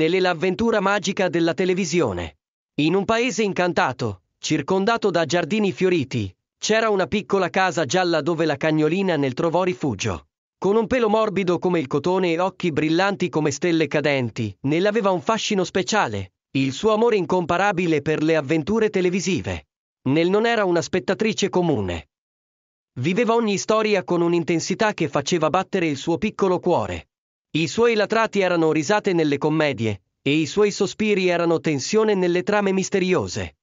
nelle l'avventura magica della televisione. In un paese incantato, circondato da giardini fioriti, c'era una piccola casa gialla dove la cagnolina nel trovò rifugio. Con un pelo morbido come il cotone e occhi brillanti come stelle cadenti, aveva un fascino speciale, il suo amore incomparabile per le avventure televisive. Nel non era una spettatrice comune. Viveva ogni storia con un'intensità che faceva battere il suo piccolo cuore. I suoi latrati erano risate nelle commedie, e i suoi sospiri erano tensione nelle trame misteriose.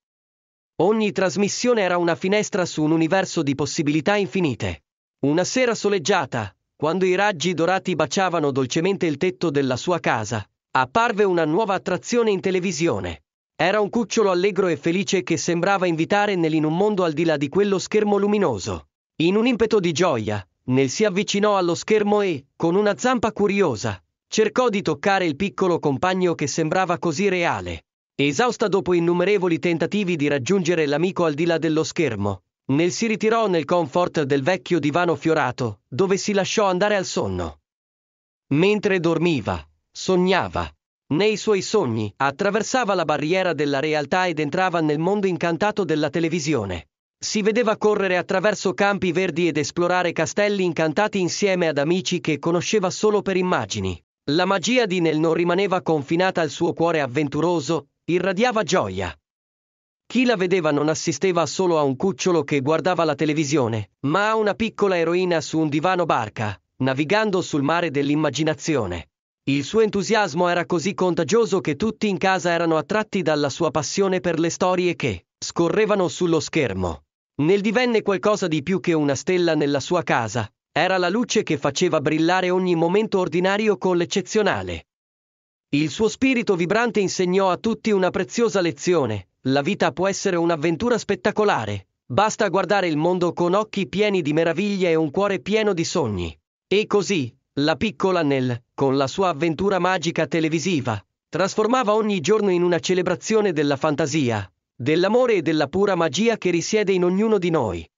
Ogni trasmissione era una finestra su un universo di possibilità infinite. Una sera soleggiata, quando i raggi dorati baciavano dolcemente il tetto della sua casa, apparve una nuova attrazione in televisione. Era un cucciolo allegro e felice che sembrava invitare Nell in un mondo al di là di quello schermo luminoso. In un impeto di gioia, nel si avvicinò allo schermo e, con una zampa curiosa, cercò di toccare il piccolo compagno che sembrava così reale. Esausta dopo innumerevoli tentativi di raggiungere l'amico al di là dello schermo, Nel si ritirò nel comfort del vecchio divano fiorato, dove si lasciò andare al sonno. Mentre dormiva, sognava. Nei suoi sogni attraversava la barriera della realtà ed entrava nel mondo incantato della televisione. Si vedeva correre attraverso campi verdi ed esplorare castelli incantati insieme ad amici che conosceva solo per immagini. La magia di Nel non rimaneva confinata al suo cuore avventuroso, irradiava gioia. Chi la vedeva non assisteva solo a un cucciolo che guardava la televisione, ma a una piccola eroina su un divano barca, navigando sul mare dell'immaginazione. Il suo entusiasmo era così contagioso che tutti in casa erano attratti dalla sua passione per le storie che scorrevano sullo schermo. Nel divenne qualcosa di più che una stella nella sua casa, era la luce che faceva brillare ogni momento ordinario con l'eccezionale. Il suo spirito vibrante insegnò a tutti una preziosa lezione, la vita può essere un'avventura spettacolare, basta guardare il mondo con occhi pieni di meraviglie e un cuore pieno di sogni. E così, la piccola Nell, con la sua avventura magica televisiva, trasformava ogni giorno in una celebrazione della fantasia, dell'amore e della pura magia che risiede in ognuno di noi.